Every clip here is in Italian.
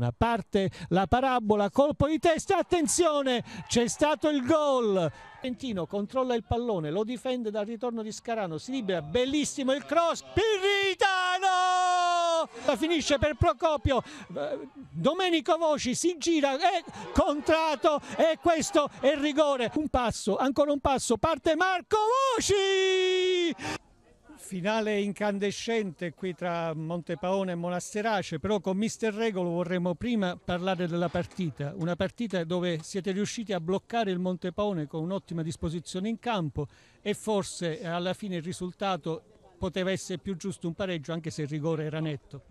Verona. Parte la parabola, colpo di testa, attenzione, c'è stato il gol. Trentino controlla il pallone, lo difende dal ritorno di Scarano, si libera, bellissimo il cross, Pirritano! La finisce per Procopio, eh, Domenico Voci si gira, è contrato e questo è il rigore. Un passo, ancora un passo, parte Marco Voci! finale incandescente qui tra Montepaone e Monasterace, però con Mister Regolo vorremmo prima parlare della partita, una partita dove siete riusciti a bloccare il Montepaone con un'ottima disposizione in campo e forse eh, alla fine il risultato poteva essere più giusto un pareggio anche se il rigore era netto.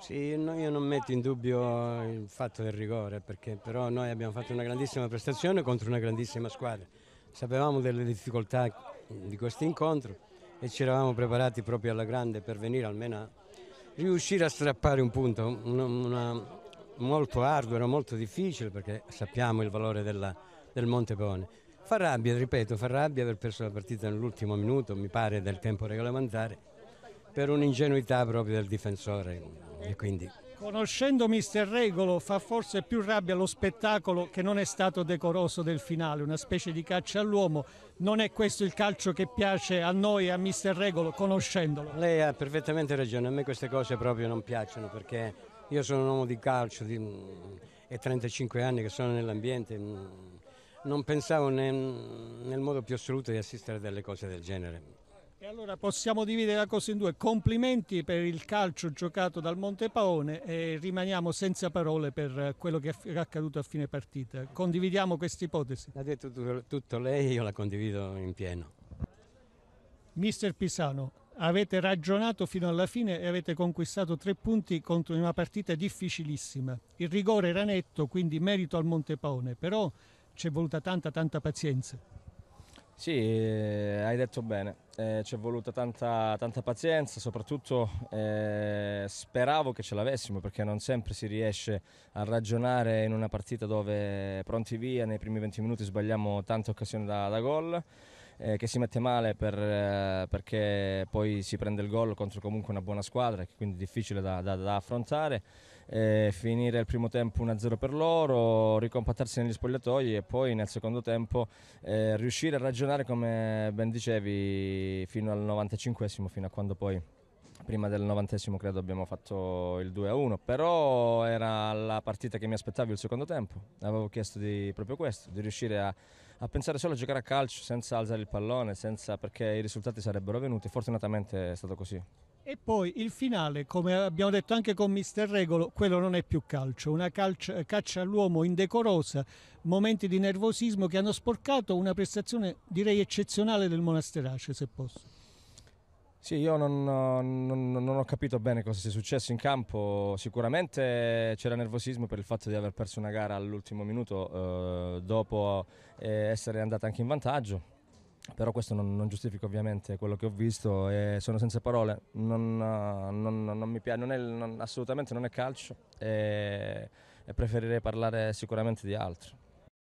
Sì, no, io non metto in dubbio il fatto del rigore, perché però noi abbiamo fatto una grandissima prestazione contro una grandissima squadra. Sapevamo delle difficoltà di questo incontro e ci eravamo preparati proprio alla grande per venire almeno a riuscire a strappare un punto una, una, molto arduo, era molto difficile perché sappiamo il valore della, del Montepeone. Fa rabbia, ripeto, fa rabbia aver perso la partita nell'ultimo minuto, mi pare, del tempo regolamentare, per un'ingenuità proprio del difensore e quindi Conoscendo Mister Regolo fa forse più rabbia lo spettacolo che non è stato decoroso del finale, una specie di caccia all'uomo. Non è questo il calcio che piace a noi e a Mister Regolo, conoscendolo. Lei ha perfettamente ragione, a me queste cose proprio non piacciono perché io sono un uomo di calcio di, mm, e 35 anni che sono nell'ambiente. Mm, non pensavo nel, nel modo più assoluto di assistere a delle cose del genere. E allora possiamo dividere la cosa in due. Complimenti per il calcio giocato dal Monte Paone e rimaniamo senza parole per quello che è accaduto a fine partita. Condividiamo questa ipotesi. L'ha detto tutto, lei, io la condivido in pieno. Mister Pisano, avete ragionato fino alla fine e avete conquistato tre punti contro una partita difficilissima. Il rigore era netto, quindi merito al Monte Paone, però ci è voluta tanta tanta pazienza. Sì, eh, hai detto bene, eh, ci è voluta tanta, tanta pazienza, soprattutto eh, speravo che ce l'avessimo perché non sempre si riesce a ragionare in una partita dove pronti via, nei primi 20 minuti sbagliamo tante occasioni da, da gol eh, che si mette male per, eh, perché poi si prende il gol contro comunque una buona squadra, quindi difficile da, da, da affrontare. Eh, finire il primo tempo 1-0 per loro, ricompattarsi negli spogliatoi e poi nel secondo tempo eh, riuscire a ragionare come ben dicevi fino al 95 fino a quando poi prima del novantesimo credo abbiamo fatto il 2-1, però era la partita che mi aspettavo il secondo tempo. Avevo chiesto di, proprio questo, di riuscire a, a, pensare solo a giocare a calcio senza alzare il pallone, senza, perché i risultati sarebbero venuti. Fortunatamente è stato così. E poi il finale, come abbiamo detto anche con Mister Regolo, quello non è più calcio, una calcia, caccia all'uomo indecorosa, momenti di nervosismo che hanno sporcato una prestazione direi eccezionale del Monasterace, se posso. Sì, io non, non, non, ho capito bene cosa sia successo in campo, sicuramente c'era nervosismo per il fatto di aver perso una gara all'ultimo minuto eh, dopo eh, essere andata anche in vantaggio, però questo non, non, giustifica ovviamente quello che ho visto e sono senza parole, non, non, non mi piace, è, assolutamente non è calcio e, e preferirei parlare sicuramente di altro.